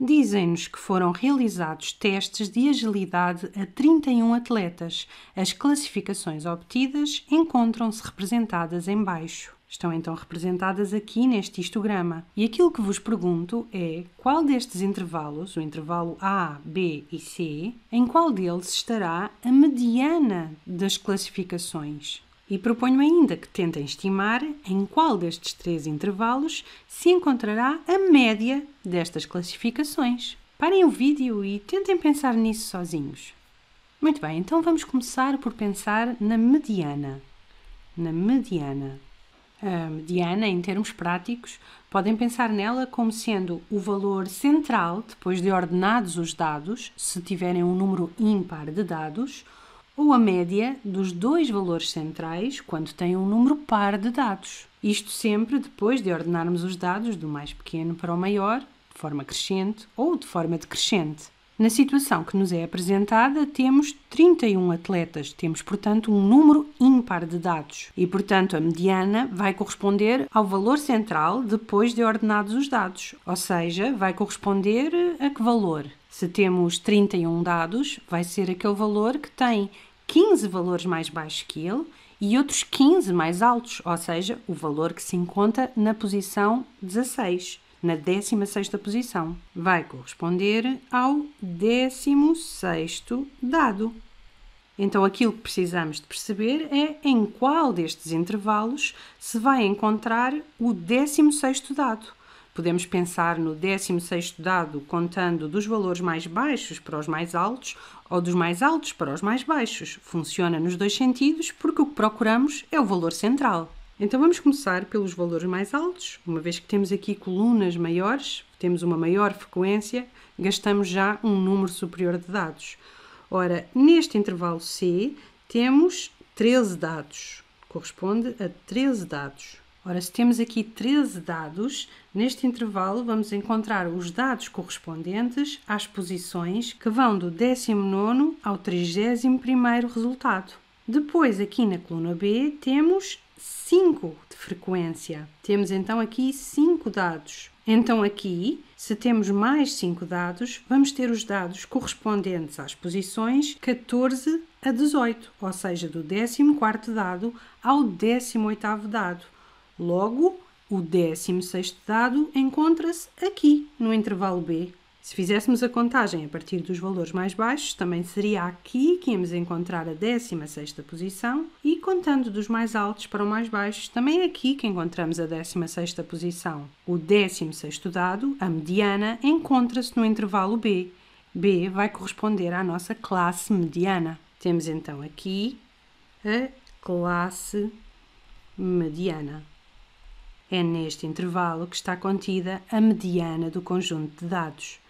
dizem-nos que foram realizados testes de agilidade a 31 atletas. As classificações obtidas encontram-se representadas em baixo. Estão então representadas aqui neste histograma. E aquilo que vos pergunto é qual destes intervalos, o intervalo A, B e C, em qual deles estará a mediana das classificações? E proponho ainda que tentem estimar em qual destes três intervalos se encontrará a média destas classificações. Parem o vídeo e tentem pensar nisso sozinhos. Muito bem, então vamos começar por pensar na mediana. Na mediana. A mediana, em termos práticos, podem pensar nela como sendo o valor central depois de ordenados os dados, se tiverem um número ímpar de dados, ou a média dos dois valores centrais quando tem um número par de dados. Isto sempre depois de ordenarmos os dados do mais pequeno para o maior, de forma crescente ou de forma decrescente. Na situação que nos é apresentada, temos 31 atletas, temos, portanto, um número ímpar de dados e, portanto, a mediana vai corresponder ao valor central depois de ordenados os dados, ou seja, vai corresponder a que valor? Se temos 31 dados, vai ser aquele valor que tem 15 valores mais baixos que ele e outros 15 mais altos, ou seja, o valor que se encontra na posição 16 na 16ª posição. Vai corresponder ao 16º dado. Então aquilo que precisamos de perceber é em qual destes intervalos se vai encontrar o 16º dado. Podemos pensar no 16º dado contando dos valores mais baixos para os mais altos ou dos mais altos para os mais baixos. Funciona nos dois sentidos porque o que procuramos é o valor central. Então vamos começar pelos valores mais altos, uma vez que temos aqui colunas maiores, temos uma maior frequência, gastamos já um número superior de dados. Ora, neste intervalo C temos 13 dados, corresponde a 13 dados. Ora, se temos aqui 13 dados, neste intervalo vamos encontrar os dados correspondentes às posições que vão do 19 ao 31º resultado. Depois, aqui na coluna B, temos 5 de frequência. Temos então aqui 5 dados. Então, aqui, se temos mais 5 dados, vamos ter os dados correspondentes às posições 14 a 18, ou seja, do 14 dado ao 18 dado. Logo, o 16 dado encontra-se aqui, no intervalo B, se fizéssemos a contagem a partir dos valores mais baixos, também seria aqui que íamos encontrar a 16 posição e contando dos mais altos para o mais baixos, também é aqui que encontramos a 16 posição. O 16 dado, a mediana, encontra-se no intervalo B. B vai corresponder à nossa classe mediana. Temos então aqui a classe mediana. É neste intervalo que está contida a mediana do conjunto de dados.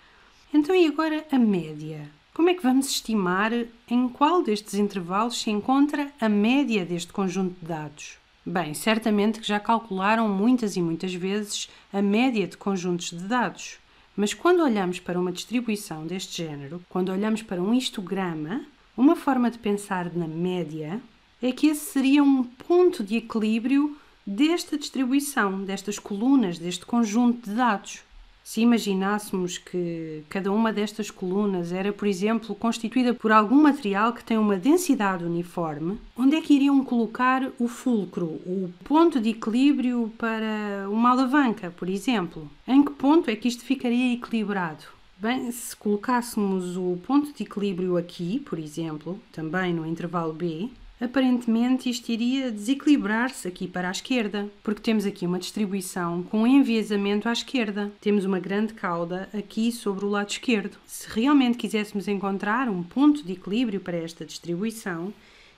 Então, e agora a média? Como é que vamos estimar em qual destes intervalos se encontra a média deste conjunto de dados? Bem, certamente que já calcularam muitas e muitas vezes a média de conjuntos de dados. Mas quando olhamos para uma distribuição deste género, quando olhamos para um histograma, uma forma de pensar na média é que esse seria um ponto de equilíbrio desta distribuição, destas colunas, deste conjunto de dados. Se imaginássemos que cada uma destas colunas era, por exemplo, constituída por algum material que tem uma densidade uniforme, onde é que iriam colocar o fulcro, o ponto de equilíbrio para uma alavanca, por exemplo? Em que ponto é que isto ficaria equilibrado? Bem, se colocássemos o ponto de equilíbrio aqui, por exemplo, também no intervalo B, aparentemente isto iria desequilibrar-se aqui para a esquerda, porque temos aqui uma distribuição com enviesamento à esquerda. Temos uma grande cauda aqui sobre o lado esquerdo. Se realmente quiséssemos encontrar um ponto de equilíbrio para esta distribuição,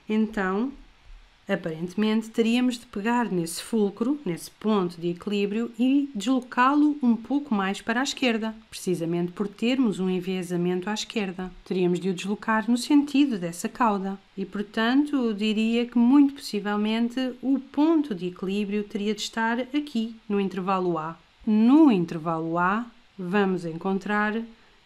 então Aparentemente, teríamos de pegar nesse fulcro, nesse ponto de equilíbrio e deslocá-lo um pouco mais para a esquerda, precisamente por termos um enviesamento à esquerda. Teríamos de o deslocar no sentido dessa cauda. E, portanto, eu diria que muito possivelmente o ponto de equilíbrio teria de estar aqui, no intervalo A. No intervalo A, vamos encontrar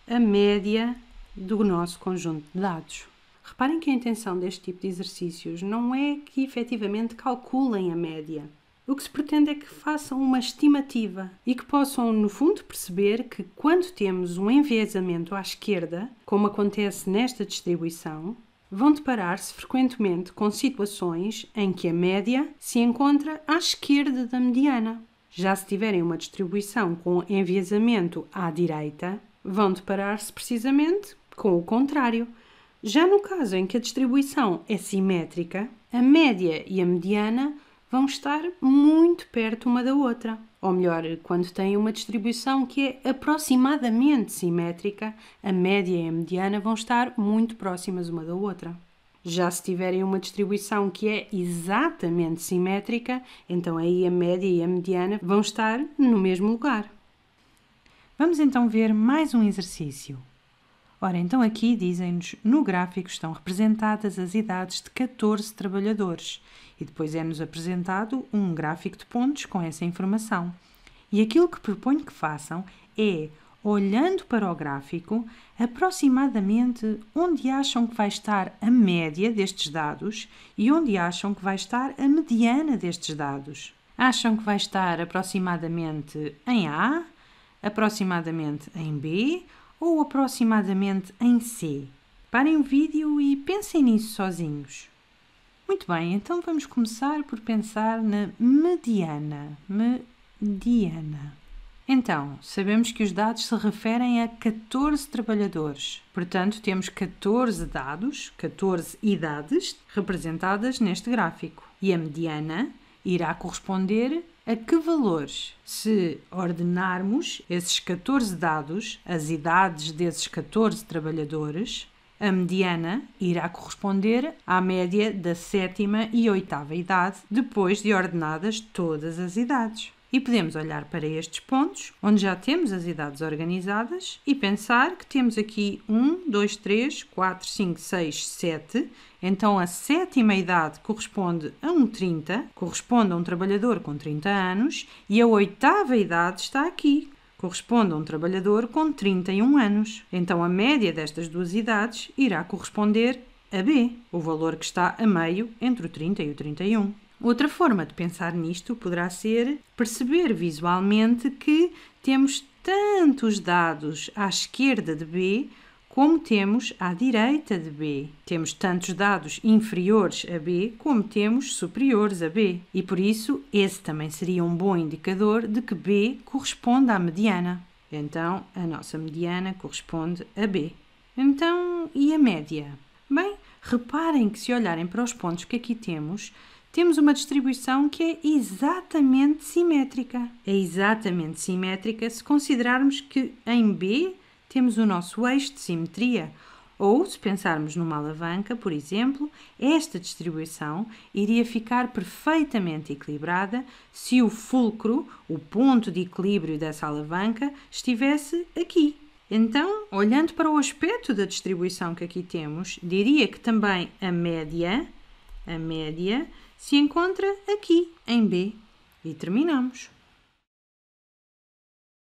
a média do nosso conjunto de dados. Reparem que a intenção deste tipo de exercícios não é que efetivamente calculem a média. O que se pretende é que façam uma estimativa e que possam, no fundo, perceber que quando temos um enviesamento à esquerda, como acontece nesta distribuição, vão deparar-se frequentemente com situações em que a média se encontra à esquerda da mediana. Já se tiverem uma distribuição com enviesamento à direita, vão deparar-se precisamente com o contrário, já no caso em que a distribuição é simétrica, a média e a mediana vão estar muito perto uma da outra. Ou melhor, quando tem uma distribuição que é aproximadamente simétrica, a média e a mediana vão estar muito próximas uma da outra. Já se tiverem uma distribuição que é exatamente simétrica, então aí a média e a mediana vão estar no mesmo lugar. Vamos então ver mais um exercício. Ora, então aqui dizem-nos, no gráfico estão representadas as idades de 14 trabalhadores e depois é-nos apresentado um gráfico de pontos com essa informação. E aquilo que proponho que façam é, olhando para o gráfico, aproximadamente onde acham que vai estar a média destes dados e onde acham que vai estar a mediana destes dados. Acham que vai estar aproximadamente em A, aproximadamente em B ou aproximadamente em C. Parem o vídeo e pensem nisso sozinhos. Muito bem, então vamos começar por pensar na mediana. Mediana. Então, sabemos que os dados se referem a 14 trabalhadores. Portanto, temos 14 dados, 14 idades representadas neste gráfico. E a mediana irá corresponder a que valores, se ordenarmos esses 14 dados, as idades desses 14 trabalhadores, a mediana irá corresponder à média da sétima e oitava idade, depois de ordenadas todas as idades. E podemos olhar para estes pontos, onde já temos as idades organizadas, e pensar que temos aqui 1, 2, 3, 4, 5, 6, 7. Então a sétima idade corresponde a um 30, corresponde a um trabalhador com 30 anos, e a oitava idade está aqui, corresponde a um trabalhador com 31 anos. Então a média destas duas idades irá corresponder a B, o valor que está a meio entre o 30 e o 31. Outra forma de pensar nisto poderá ser perceber visualmente que temos tantos dados à esquerda de B como temos à direita de B. Temos tantos dados inferiores a B como temos superiores a B. E por isso, esse também seria um bom indicador de que B corresponde à mediana. Então, a nossa mediana corresponde a B. Então, e a média? Bem, reparem que se olharem para os pontos que aqui temos, temos uma distribuição que é exatamente simétrica. É exatamente simétrica se considerarmos que em B temos o nosso eixo de simetria. Ou, se pensarmos numa alavanca, por exemplo, esta distribuição iria ficar perfeitamente equilibrada se o fulcro, o ponto de equilíbrio dessa alavanca, estivesse aqui. Então, olhando para o aspecto da distribuição que aqui temos, diria que também a média, a média se encontra aqui em B. E terminamos.